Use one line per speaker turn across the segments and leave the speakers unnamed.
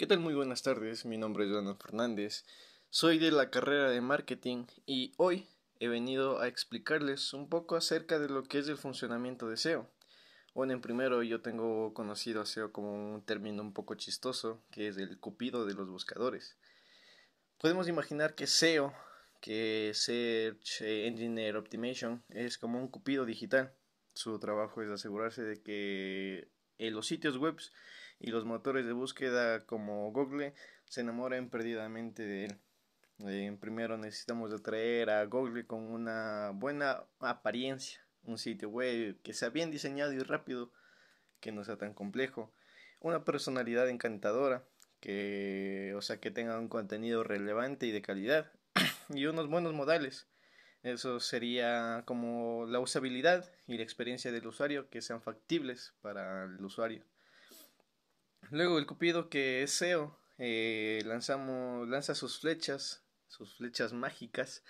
¿Qué tal? Muy buenas tardes, mi nombre es Joana Fernández, soy de la carrera de marketing y hoy he venido a explicarles un poco acerca de lo que es el funcionamiento de SEO. Bueno, en primero yo tengo conocido a SEO como un término un poco chistoso, que es el cupido de los buscadores. Podemos imaginar que SEO, que Search Engine Optimization, es como un cupido digital. Su trabajo es asegurarse de que los sitios web y los motores de búsqueda como Google se enamoran perdidamente de él. Eh, primero necesitamos atraer a Google con una buena apariencia, un sitio web que sea bien diseñado y rápido, que no sea tan complejo, una personalidad encantadora, que o sea que tenga un contenido relevante y de calidad y unos buenos modales. Eso sería como la usabilidad y la experiencia del usuario que sean factibles para el usuario. Luego el Cupido que es SEO eh, lanzamos, lanza sus flechas, sus flechas mágicas,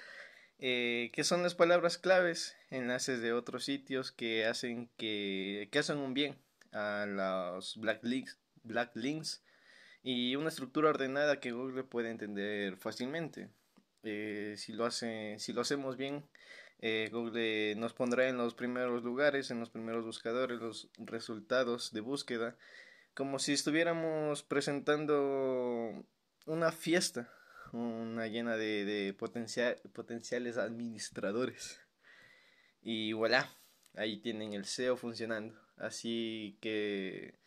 eh, que son las palabras claves, enlaces de otros sitios que hacen que, hacen un bien a los black black links y una estructura ordenada que Google puede entender fácilmente. Este, si, lo hace, si lo hacemos bien, eh, Google nos pondrá en los primeros lugares, en los primeros buscadores, los resultados de búsqueda, como si estuviéramos presentando una fiesta, una llena de, potenciales administradores. Y voilà, ahí tienen el SEO funcionando. Así que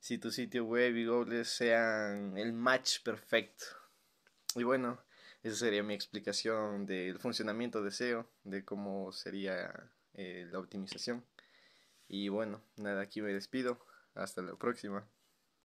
si tu sitio web y Google sean el match perfecto. Y bueno, esa sería mi explicación del funcionamiento de SEO, de cómo sería eh, la optimización. Y bueno, nada, aquí me despido. Hasta la próxima.